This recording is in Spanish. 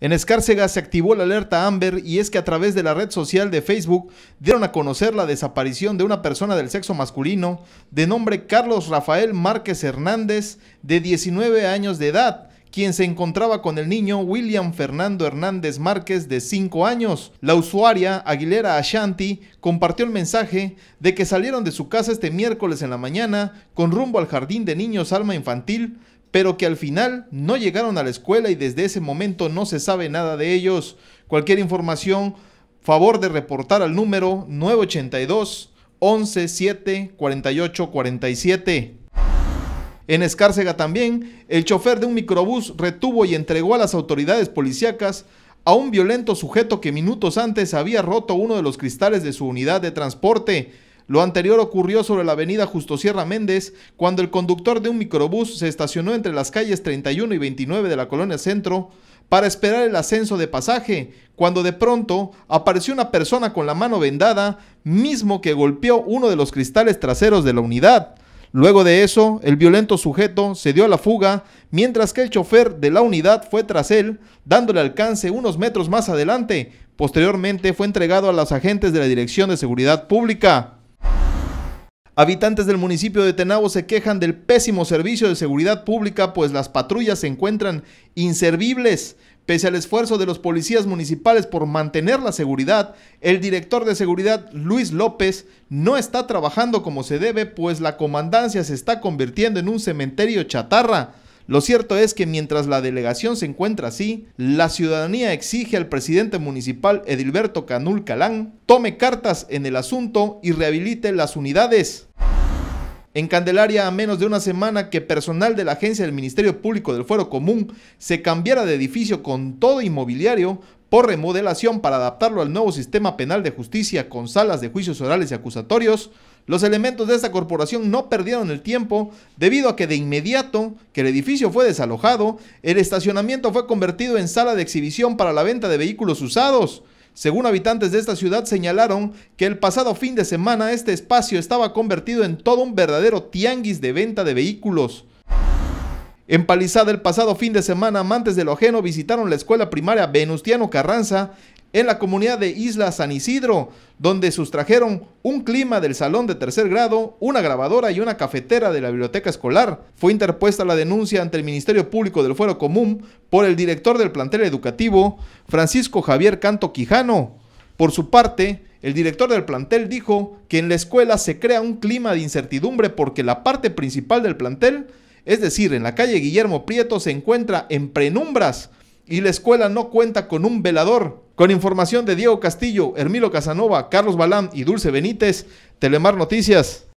En Escárcega se activó la alerta Amber y es que a través de la red social de Facebook dieron a conocer la desaparición de una persona del sexo masculino de nombre Carlos Rafael Márquez Hernández, de 19 años de edad, quien se encontraba con el niño William Fernando Hernández Márquez de 5 años. La usuaria Aguilera Ashanti compartió el mensaje de que salieron de su casa este miércoles en la mañana con rumbo al jardín de niños Alma Infantil, pero que al final no llegaron a la escuela y desde ese momento no se sabe nada de ellos. Cualquier información, favor de reportar al número 982 117 48 En Escárcega también, el chofer de un microbús retuvo y entregó a las autoridades policíacas a un violento sujeto que minutos antes había roto uno de los cristales de su unidad de transporte. Lo anterior ocurrió sobre la avenida Justo Sierra Méndez, cuando el conductor de un microbús se estacionó entre las calles 31 y 29 de la colonia Centro para esperar el ascenso de pasaje, cuando de pronto apareció una persona con la mano vendada, mismo que golpeó uno de los cristales traseros de la unidad. Luego de eso, el violento sujeto se dio a la fuga, mientras que el chofer de la unidad fue tras él, dándole alcance unos metros más adelante. Posteriormente fue entregado a los agentes de la Dirección de Seguridad Pública. Habitantes del municipio de Tenabo se quejan del pésimo servicio de seguridad pública, pues las patrullas se encuentran inservibles. Pese al esfuerzo de los policías municipales por mantener la seguridad, el director de seguridad Luis López no está trabajando como se debe, pues la comandancia se está convirtiendo en un cementerio chatarra. Lo cierto es que mientras la delegación se encuentra así, la ciudadanía exige al presidente municipal Edilberto Canul Calán tome cartas en el asunto y rehabilite las unidades. En Candelaria, a menos de una semana que personal de la agencia del Ministerio Público del Fuero Común se cambiara de edificio con todo inmobiliario por remodelación para adaptarlo al nuevo sistema penal de justicia con salas de juicios orales y acusatorios, los elementos de esta corporación no perdieron el tiempo debido a que de inmediato que el edificio fue desalojado, el estacionamiento fue convertido en sala de exhibición para la venta de vehículos usados. Según habitantes de esta ciudad señalaron que el pasado fin de semana este espacio estaba convertido en todo un verdadero tianguis de venta de vehículos. Empalizada el pasado fin de semana, amantes de lo ajeno visitaron la escuela primaria Venustiano Carranza en la comunidad de Isla San Isidro, donde sustrajeron un clima del salón de tercer grado, una grabadora y una cafetera de la biblioteca escolar. Fue interpuesta la denuncia ante el Ministerio Público del Fuero Común por el director del plantel educativo, Francisco Javier Canto Quijano. Por su parte, el director del plantel dijo que en la escuela se crea un clima de incertidumbre porque la parte principal del plantel es decir, en la calle Guillermo Prieto se encuentra en penumbras y la escuela no cuenta con un velador. Con información de Diego Castillo, Hermilo Casanova, Carlos Balán y Dulce Benítez, Telemar Noticias.